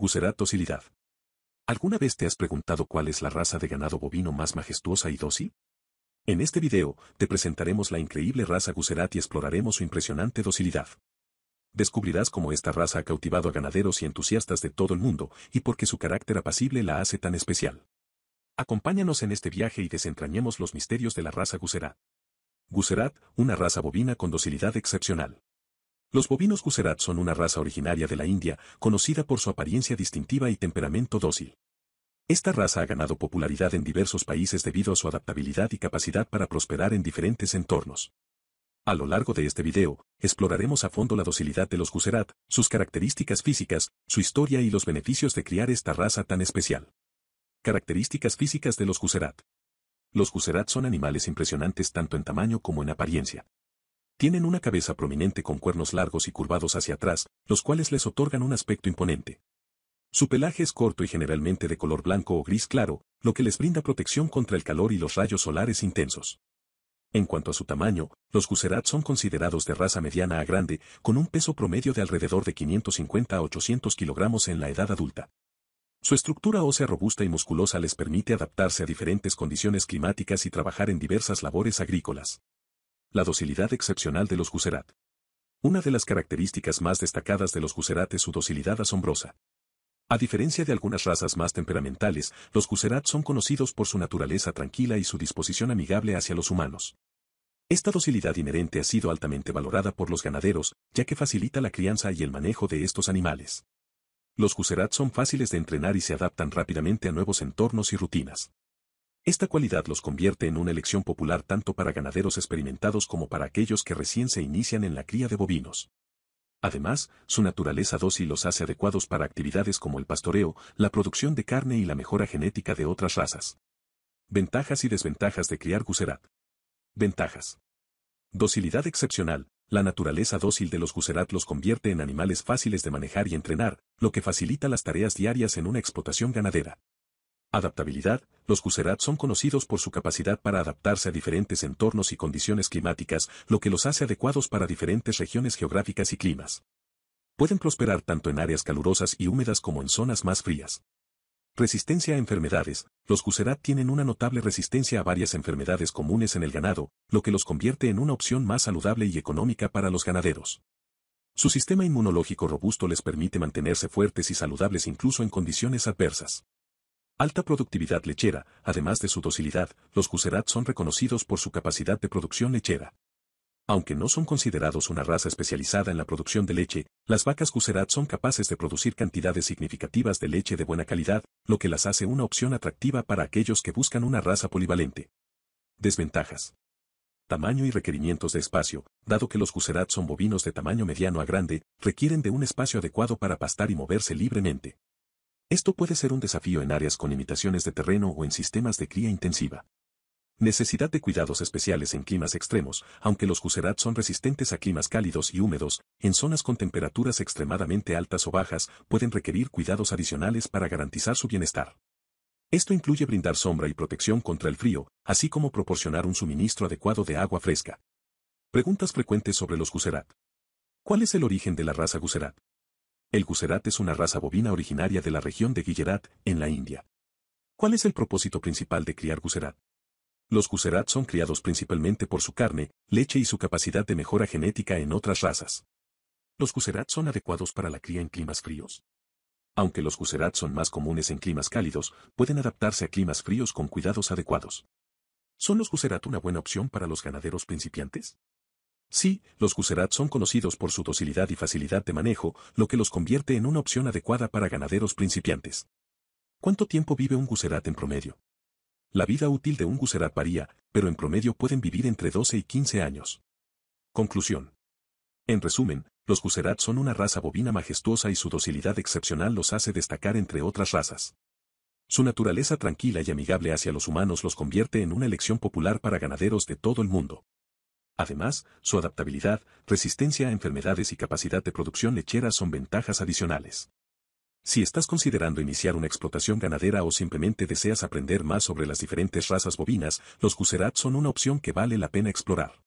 Gucerat docilidad. ¿Alguna vez te has preguntado cuál es la raza de ganado bovino más majestuosa y dócil? En este video, te presentaremos la increíble raza Gucerat y exploraremos su impresionante docilidad. Descubrirás cómo esta raza ha cautivado a ganaderos y entusiastas de todo el mundo y por qué su carácter apacible la hace tan especial. Acompáñanos en este viaje y desentrañemos los misterios de la raza Gucerat. Gucerat, una raza bovina con docilidad excepcional. Los bovinos Guserat son una raza originaria de la India, conocida por su apariencia distintiva y temperamento dócil. Esta raza ha ganado popularidad en diversos países debido a su adaptabilidad y capacidad para prosperar en diferentes entornos. A lo largo de este video, exploraremos a fondo la docilidad de los Guserat, sus características físicas, su historia y los beneficios de criar esta raza tan especial. Características físicas de los Guserat. Los Guserat son animales impresionantes tanto en tamaño como en apariencia. Tienen una cabeza prominente con cuernos largos y curvados hacia atrás, los cuales les otorgan un aspecto imponente. Su pelaje es corto y generalmente de color blanco o gris claro, lo que les brinda protección contra el calor y los rayos solares intensos. En cuanto a su tamaño, los Gucerat son considerados de raza mediana a grande, con un peso promedio de alrededor de 550 a 800 kilogramos en la edad adulta. Su estructura ósea robusta y musculosa les permite adaptarse a diferentes condiciones climáticas y trabajar en diversas labores agrícolas. La docilidad excepcional de los Guserat. Una de las características más destacadas de los Guserat es su docilidad asombrosa. A diferencia de algunas razas más temperamentales, los Guserat son conocidos por su naturaleza tranquila y su disposición amigable hacia los humanos. Esta docilidad inherente ha sido altamente valorada por los ganaderos, ya que facilita la crianza y el manejo de estos animales. Los Guserat son fáciles de entrenar y se adaptan rápidamente a nuevos entornos y rutinas. Esta cualidad los convierte en una elección popular tanto para ganaderos experimentados como para aquellos que recién se inician en la cría de bovinos. Además, su naturaleza dócil los hace adecuados para actividades como el pastoreo, la producción de carne y la mejora genética de otras razas. Ventajas y desventajas de criar Guserat. Ventajas. Docilidad excepcional. La naturaleza dócil de los Guserat los convierte en animales fáciles de manejar y entrenar, lo que facilita las tareas diarias en una explotación ganadera. Adaptabilidad. Los cuserat son conocidos por su capacidad para adaptarse a diferentes entornos y condiciones climáticas, lo que los hace adecuados para diferentes regiones geográficas y climas. Pueden prosperar tanto en áreas calurosas y húmedas como en zonas más frías. Resistencia a enfermedades. Los cuserat tienen una notable resistencia a varias enfermedades comunes en el ganado, lo que los convierte en una opción más saludable y económica para los ganaderos. Su sistema inmunológico robusto les permite mantenerse fuertes y saludables incluso en condiciones adversas. Alta productividad lechera, además de su docilidad, los Gucerat son reconocidos por su capacidad de producción lechera. Aunque no son considerados una raza especializada en la producción de leche, las vacas Gucerat son capaces de producir cantidades significativas de leche de buena calidad, lo que las hace una opción atractiva para aquellos que buscan una raza polivalente. Desventajas. Tamaño y requerimientos de espacio, dado que los Gucerat son bovinos de tamaño mediano a grande, requieren de un espacio adecuado para pastar y moverse libremente. Esto puede ser un desafío en áreas con limitaciones de terreno o en sistemas de cría intensiva. Necesidad de cuidados especiales en climas extremos, aunque los gucerat son resistentes a climas cálidos y húmedos, en zonas con temperaturas extremadamente altas o bajas pueden requerir cuidados adicionales para garantizar su bienestar. Esto incluye brindar sombra y protección contra el frío, así como proporcionar un suministro adecuado de agua fresca. Preguntas frecuentes sobre los gucerat ¿Cuál es el origen de la raza Guserat? El gucerat es una raza bovina originaria de la región de Guillerat, en la India. ¿Cuál es el propósito principal de criar gucerat? Los gucerat son criados principalmente por su carne, leche y su capacidad de mejora genética en otras razas. Los gucerat son adecuados para la cría en climas fríos. Aunque los gucerat son más comunes en climas cálidos, pueden adaptarse a climas fríos con cuidados adecuados. ¿Son los gucerat una buena opción para los ganaderos principiantes? Sí, los Guserat son conocidos por su docilidad y facilidad de manejo, lo que los convierte en una opción adecuada para ganaderos principiantes. ¿Cuánto tiempo vive un Guserat en promedio? La vida útil de un Guserat varía, pero en promedio pueden vivir entre 12 y 15 años. Conclusión. En resumen, los guserats son una raza bovina majestuosa y su docilidad excepcional los hace destacar entre otras razas. Su naturaleza tranquila y amigable hacia los humanos los convierte en una elección popular para ganaderos de todo el mundo. Además, su adaptabilidad, resistencia a enfermedades y capacidad de producción lechera son ventajas adicionales. Si estás considerando iniciar una explotación ganadera o simplemente deseas aprender más sobre las diferentes razas bovinas, los Gucerat son una opción que vale la pena explorar.